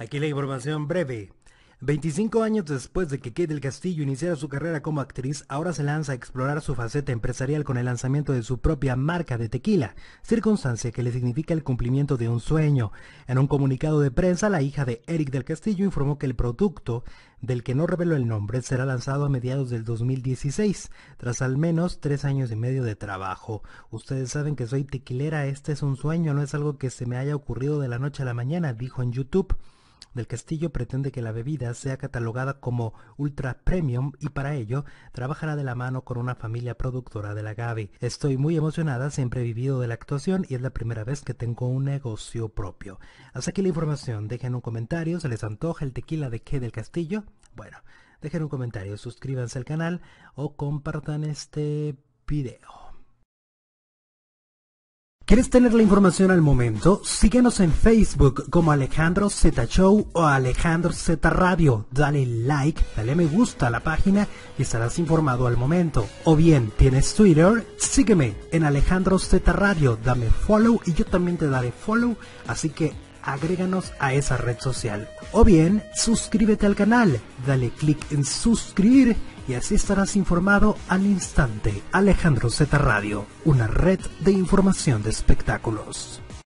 Aquí la información breve. 25 años después de que Kate del Castillo iniciara su carrera como actriz, ahora se lanza a explorar su faceta empresarial con el lanzamiento de su propia marca de tequila, circunstancia que le significa el cumplimiento de un sueño. En un comunicado de prensa, la hija de Eric del Castillo informó que el producto, del que no reveló el nombre, será lanzado a mediados del 2016, tras al menos tres años y medio de trabajo. Ustedes saben que soy tequilera, este es un sueño, no es algo que se me haya ocurrido de la noche a la mañana, dijo en YouTube del Castillo pretende que la bebida sea catalogada como ultra premium y para ello trabajará de la mano con una familia productora de la agave. Estoy muy emocionada, siempre he vivido de la actuación y es la primera vez que tengo un negocio propio. Hasta aquí la información, dejen un comentario, ¿se les antoja el tequila de qué del Castillo? Bueno, dejen un comentario, suscríbanse al canal o compartan este video. ¿Quieres tener la información al momento? Síguenos en Facebook como Alejandro Z Show o Alejandro Z Radio. Dale like, dale me gusta a la página y estarás informado al momento. O bien, ¿tienes Twitter? Sígueme en Alejandro Z Radio. Dame follow y yo también te daré follow. Así que agréganos a esa red social. O bien, suscríbete al canal, dale clic en suscribir y así estarás informado al instante. Alejandro Z Radio, una red de información de espectáculos.